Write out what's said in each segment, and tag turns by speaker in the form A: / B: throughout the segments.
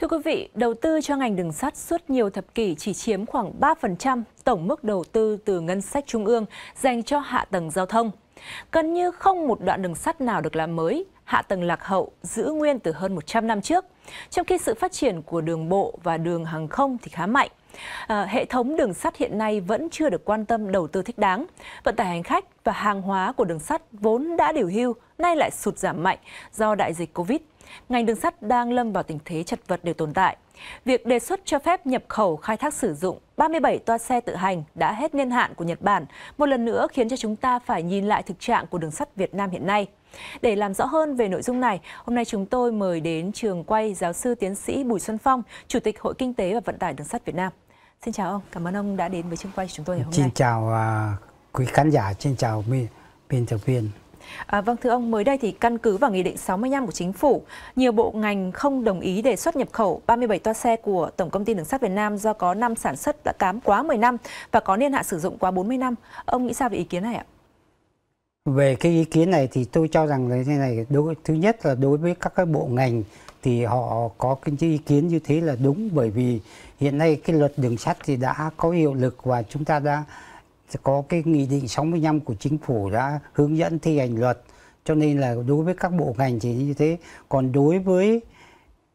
A: Thưa quý vị, đầu tư cho ngành đường sắt suốt nhiều thập kỷ chỉ chiếm khoảng 3% tổng mức đầu tư từ ngân sách trung ương dành cho hạ tầng giao thông. Gần như không một đoạn đường sắt nào được làm mới, hạ tầng lạc hậu giữ nguyên từ hơn 100 năm trước, trong khi sự phát triển của đường bộ và đường hàng không thì khá mạnh. À, hệ thống đường sắt hiện nay vẫn chưa được quan tâm đầu tư thích đáng. Vận tải hành khách và hàng hóa của đường sắt vốn đã điều hưu, nay lại sụt giảm mạnh do đại dịch Covid ngành đường sắt đang lâm vào tình thế chật vật đều tồn tại. Việc đề xuất cho phép nhập khẩu khai thác sử dụng 37 toa xe tự hành đã hết niên hạn của Nhật Bản, một lần nữa khiến cho chúng ta phải nhìn lại thực trạng của đường sắt Việt Nam hiện nay. Để làm rõ hơn về nội dung này, hôm nay chúng tôi mời đến trường quay giáo sư tiến sĩ Bùi Xuân Phong, Chủ tịch Hội Kinh tế và Vận tải Đường sắt Việt Nam. Xin chào ông, cảm ơn ông đã đến với trường quay của chúng tôi ngày hôm nay. Xin
B: chào à, quý khán giả, xin chào biên tập viên.
A: À, vâng thưa ông, mới đây thì căn cứ vào Nghị định 65 của Chính phủ, nhiều bộ ngành không đồng ý đề xuất nhập khẩu 37 toa xe của Tổng Công ty Đường sắt Việt Nam do có năm sản xuất đã cám quá 10 năm và có niên hạn sử dụng quá 40 năm. Ông nghĩ sao về ý kiến này ạ?
B: Về cái ý kiến này thì tôi cho rằng là thế này, đối, thứ nhất là đối với các cái bộ ngành thì họ có cái ý kiến như thế là đúng bởi vì hiện nay cái luật đường sắt thì đã có hiệu lực và chúng ta đã có cái nghị định 65 của chính phủ đã hướng dẫn thi hành luật cho nên là đối với các bộ ngành thì như thế còn đối với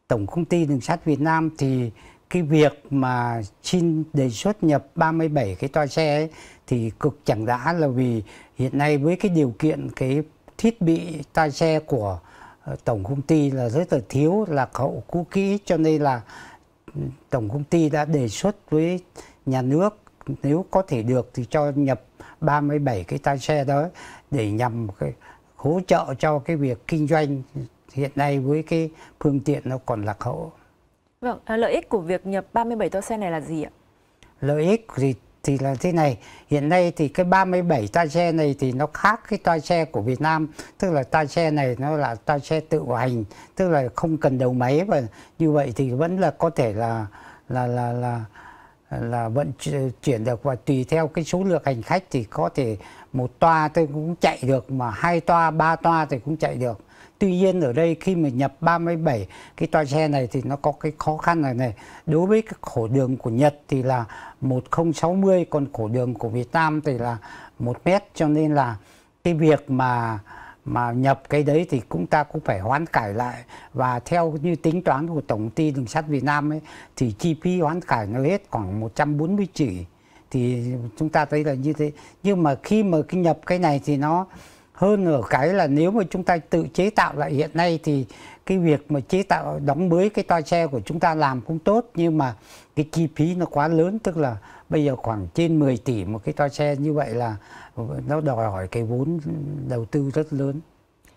B: tổng công ty đường sắt Việt Nam thì cái việc mà xin đề xuất nhập 37 cái toa xe ấy, thì cực chẳng đã là vì hiện nay với cái điều kiện cái thiết bị toa xe của ờ, tổng công ty là rất là thiếu là hậu cũ kỹ cho nên là ừ, tổng công ty đã đề xuất với nhà nước nếu có thể được thì cho nhập 37 cái tay xe đó để nhằm cái hỗ trợ cho cái việc kinh doanh hiện nay với cái phương tiện nó còn lạc hậu.
A: Vâng, à, lợi ích của việc nhập 37 toa xe này là gì ạ?
B: Lợi ích thì thì là thế này, hiện nay thì cái 37 toa xe này thì nó khác cái toa xe của Việt Nam, tức là toa xe này nó là toa xe tự hành, tức là không cần đầu máy và như vậy thì vẫn là có thể là là là là là vận chuyển được và tùy theo cái số lượng hành khách thì có thể một toa tôi cũng chạy được mà hai toa ba toa thì cũng chạy được tuy nhiên ở đây khi mà nhập 37 cái toa xe này thì nó có cái khó khăn này này đối với cái khổ đường của Nhật thì là 1060 còn khổ đường của Việt Nam thì là một mét cho nên là cái việc mà mà nhập cái đấy thì chúng ta cũng phải hoán cải lại và theo như tính toán của tổng ty đường sắt Việt Nam ấy thì chi phí hoán cải nó hết khoảng 140 chỉ thì chúng ta thấy là như thế nhưng mà khi mà cái nhập cái này thì nó hơn ở cái là nếu mà chúng ta tự chế tạo lại hiện nay thì cái việc mà chế tạo đóng mới cái toa xe của chúng ta làm cũng tốt nhưng mà cái chi phí nó quá lớn tức là bây giờ khoảng trên 10 tỷ một cái toa xe như vậy là nó đòi hỏi cái vốn đầu tư rất lớn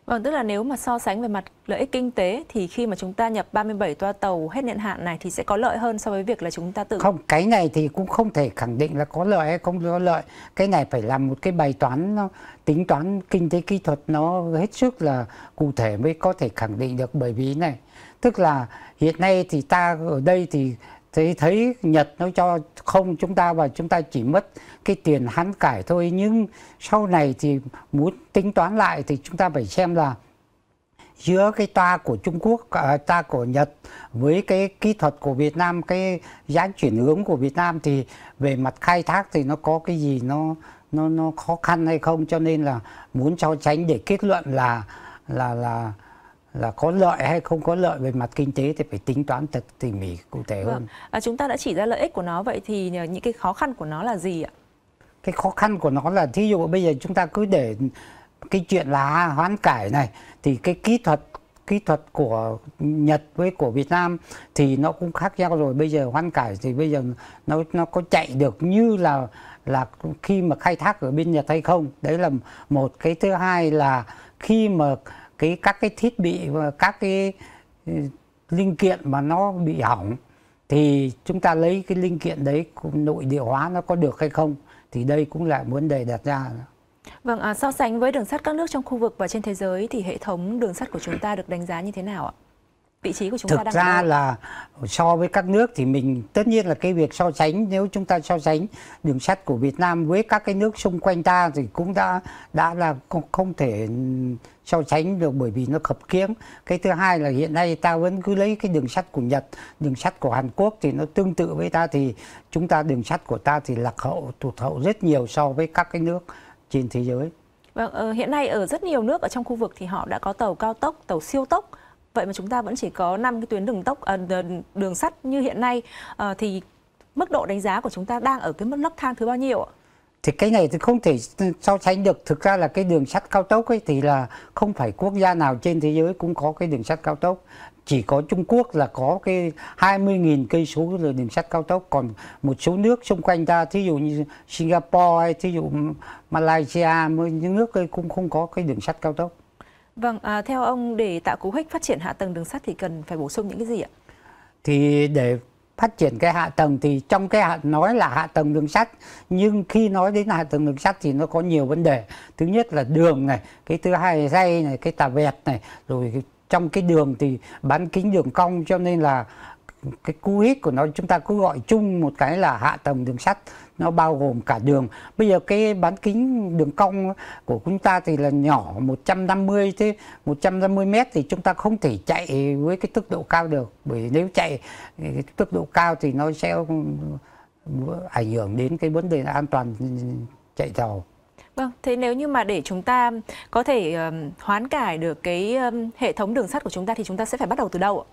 A: Vâng, tức là nếu mà so sánh về mặt lợi ích kinh tế thì khi mà chúng ta nhập 37 toa tàu hết niên hạn này thì sẽ có lợi hơn so với việc là chúng ta tự... Không,
B: cái này thì cũng không thể khẳng định là có lợi hay không có lợi. Cái này phải làm một cái bài toán, nó, tính toán kinh tế kỹ thuật nó hết sức là cụ thể mới có thể khẳng định được bởi vì này. Tức là hiện nay thì ta ở đây thì thì thấy Nhật nó cho không chúng ta và chúng ta chỉ mất cái tiền hoán cải thôi nhưng sau này thì muốn tính toán lại thì chúng ta phải xem là giữa cái toa của Trung Quốc, à, toa của Nhật với cái kỹ thuật của Việt Nam, cái dáng chuyển hướng của Việt Nam thì về mặt khai thác thì nó có cái gì nó nó nó khó khăn hay không cho nên là muốn cho tránh để kết luận là là là là có lợi hay không có lợi về mặt kinh tế thì phải tính toán thật tỉ mỉ cụ thể vâng. hơn.
A: À, chúng ta đã chỉ ra lợi ích của nó vậy thì à, những cái khó khăn của nó là gì
B: ạ? Cái khó khăn của nó là thí dụ bây giờ chúng ta cứ để cái chuyện là hoán cải này thì cái kỹ thuật kỹ thuật của Nhật với của Việt Nam thì nó cũng khác nhau rồi bây giờ hoán cải thì bây giờ nó nó có chạy được như là là khi mà khai thác ở bên Nhật hay không đấy là một cái thứ hai là khi mà cái các cái thiết bị và các cái ừ, linh kiện mà nó bị hỏng thì chúng ta lấy cái linh kiện đấy nội địa hóa nó có được hay không thì đây cũng là vấn đề đặt ra
A: Vâng, à, so sánh với đường sắt các nước trong khu vực và trên thế giới thì hệ thống đường sắt của chúng ta được đánh giá như thế nào ạ? vị trí của chúng thực ta đang ra ở
B: là so với các nước thì mình tất nhiên là cái việc so sánh nếu chúng ta so sánh đường sắt của Việt Nam với các cái nước xung quanh ta thì cũng đã đã là không, thể so sánh được bởi vì nó khập khiễng cái thứ hai là hiện nay ta vẫn cứ lấy cái đường sắt của Nhật đường sắt của Hàn Quốc thì nó tương tự với ta thì chúng ta đường sắt của ta thì lạc hậu tụt hậu rất nhiều so với các cái nước trên thế giới
A: Vâng, ờ, hiện nay ở rất nhiều nước ở trong khu vực thì họ đã có tàu cao tốc, tàu siêu tốc vậy mà chúng ta vẫn chỉ có năm cái tuyến đường tốc à, đường sắt như hiện nay ờ, thì mức độ đánh giá của chúng ta đang ở cái mức nấc thang thứ bao nhiêu ạ?
B: Thì cái này thì không thể so sánh được. Thực ra là cái đường sắt cao tốc ấy thì là không phải quốc gia nào trên thế giới cũng có cái đường sắt cao tốc. Chỉ có Trung Quốc là có cái 20.000 cây số là đường sắt cao tốc. Còn một số nước xung quanh ta, thí dụ như Singapore hay thí dụ Malaysia, những nước ấy cũng không có cái đường sắt cao tốc.
A: Vâng, à, theo ông để tạo cú hích phát triển hạ tầng đường sắt thì cần phải bổ sung những cái gì ạ?
B: Thì để phát triển cái hạ tầng thì trong cái hạ, nói là hạ tầng đường sắt nhưng khi nói đến hạ tầng đường sắt thì nó có nhiều vấn đề thứ nhất là đường này cái thứ hai là dây này cái tà vẹt này rồi trong cái đường thì bán kính đường cong cho nên là cái cú hích của nó chúng ta cứ gọi chung một cái là hạ tầng đường sắt nó bao gồm cả đường bây giờ cái bán kính đường cong của chúng ta thì là nhỏ 150 thế 150 mét thì chúng ta không thể chạy với cái tốc độ cao được bởi nếu chạy cái tốc độ cao thì nó sẽ uh, ảnh hưởng đến cái vấn đề an toàn chạy tàu
A: Vâng, thế nếu như mà để chúng ta có thể um, hoán cải được cái um, hệ thống đường sắt của chúng ta thì chúng ta sẽ phải bắt đầu từ đâu ạ?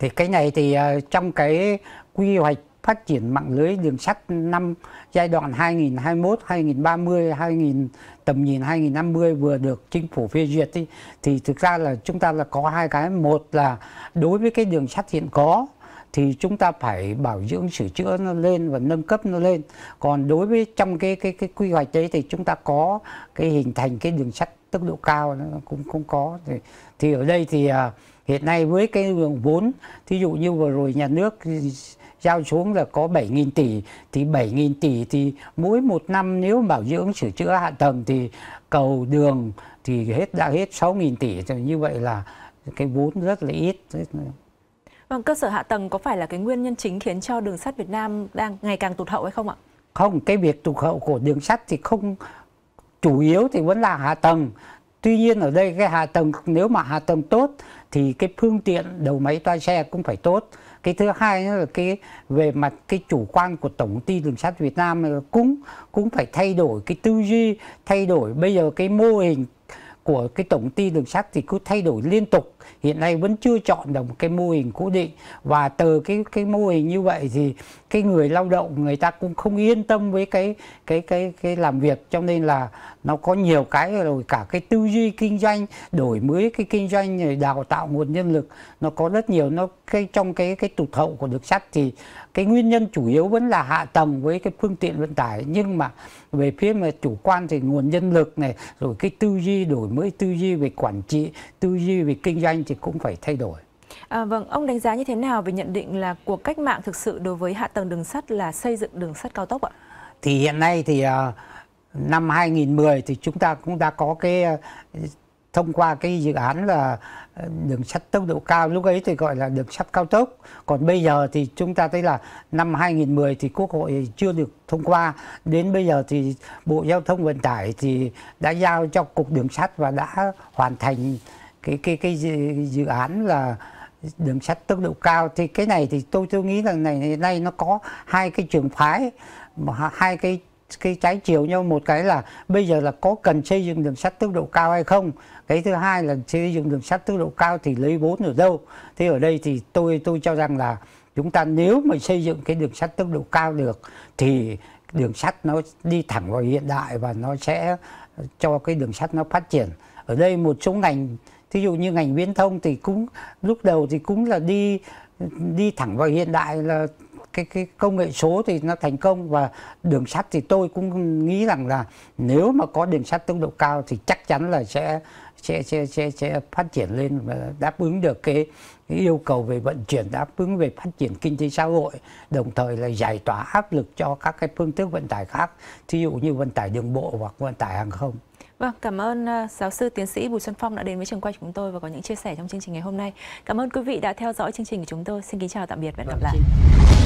B: Thì cái này thì ờ, trong cái quy hoạch phát triển mạng lưới đường sắt năm giai đoạn 2021, 2030, 2000 tầm nhìn 2050 vừa được chính phủ phê duyệt thì, thì thực ra là chúng ta là có hai cái một là đối với cái đường sắt hiện có thì chúng ta phải bảo dưỡng sửa chữa nó lên và nâng cấp nó lên còn đối với trong cái cái cái quy hoạch đấy thì chúng ta có cái hình thành cái đường sắt tốc độ cao cũng cũng có thì, thì ở đây thì ờ, Hiện nay với cái lượng vốn, thí dụ như vừa rồi nhà nước giao xuống là có 7.000 tỷ thì 7.000 tỷ thì mỗi một năm nếu bảo dưỡng sửa chữa hạ tầng thì cầu đường thì hết đã hết 6.000 tỷ thì như vậy là cái vốn rất là ít.
A: Vâng, cơ sở hạ tầng có phải là cái nguyên nhân chính khiến cho đường sắt Việt Nam đang ngày càng tụt hậu hay không ạ?
B: Không, cái việc tụt hậu của đường sắt thì không chủ yếu thì vẫn là hạ tầng Tuy nhiên ở đây cái hạ tầng nếu mà hạ tầng tốt thì cái phương tiện đầu máy toa xe cũng phải tốt. Cái thứ hai nữa là cái về mặt cái chủ quan của tổng ty đường sắt Việt Nam cũng cũng phải thay đổi cái tư duy, thay đổi bây giờ cái mô hình của cái tổng ty đường sắt thì cứ thay đổi liên tục hiện nay vẫn chưa chọn được một cái mô hình cố định và từ cái cái mô hình như vậy thì cái người lao động người ta cũng không yên tâm với cái cái cái cái làm việc cho nên là nó có nhiều cái rồi cả cái tư duy kinh doanh đổi mới cái kinh doanh rồi đào tạo nguồn nhân lực nó có rất nhiều nó cái trong cái cái tụt hậu của đường sắt thì cái nguyên nhân chủ yếu vẫn là hạ tầng với cái phương tiện vận tải nhưng mà về phía mà chủ quan thì nguồn nhân lực này rồi cái tư duy đổi mới tư duy về quản trị tư duy về kinh doanh tranh thì cũng phải thay đổi.
A: À, vâng, ông đánh giá như thế nào về nhận định là cuộc cách mạng thực sự đối với hạ tầng đường sắt là xây dựng đường sắt cao tốc ạ?
B: Thì hiện nay thì à, năm 2010 thì chúng ta cũng đã có cái à, thông qua cái dự án là à, đường sắt tốc độ cao lúc ấy thì gọi là đường sắt cao tốc còn bây giờ thì chúng ta thấy là năm 2010 thì quốc hội chưa được thông qua đến bây giờ thì bộ giao thông vận tải thì đã giao cho cục đường sắt và đã hoàn thành cái cái cái dự, dự án là đường sắt tốc độ cao thì cái này thì tôi tôi nghĩ rằng này hiện nay nó có hai cái trường phái hai cái cái trái chiều nhau một cái là bây giờ là có cần xây dựng đường sắt tốc độ cao hay không cái thứ hai là xây dựng đường sắt tốc độ cao thì lấy vốn ở đâu thế ở đây thì tôi tôi cho rằng là chúng ta nếu mà xây dựng cái đường sắt tốc độ cao được thì đường sắt nó đi thẳng vào hiện đại và nó sẽ cho cái đường sắt nó phát triển ở đây một số ngành thí dụ như ngành viễn thông thì cũng lúc đầu thì cũng là đi đi thẳng vào hiện đại là cái cái công nghệ số thì nó thành công và đường sắt thì tôi cũng nghĩ rằng là nếu mà có đường sắt tốc độ cao thì chắc chắn là sẽ sẽ sẽ sẽ, sẽ phát triển lên và đáp ứng được cái, cái yêu cầu về vận chuyển đáp ứng về phát triển kinh tế xã hội đồng thời là giải tỏa áp lực cho các cái phương thức vận tải khác thí dụ như vận tải đường bộ hoặc vận tải hàng không
A: Vâng, cảm ơn ờ, giáo sư tiến sĩ Bùi Xuân Phong đã đến với trường quay chúng tôi và có những chia sẻ trong chương trình ngày hôm nay. Cảm ơn quý vị đã theo dõi chương trình của chúng tôi. Xin kính chào tạm biệt và hẹn gặp vâng, lại.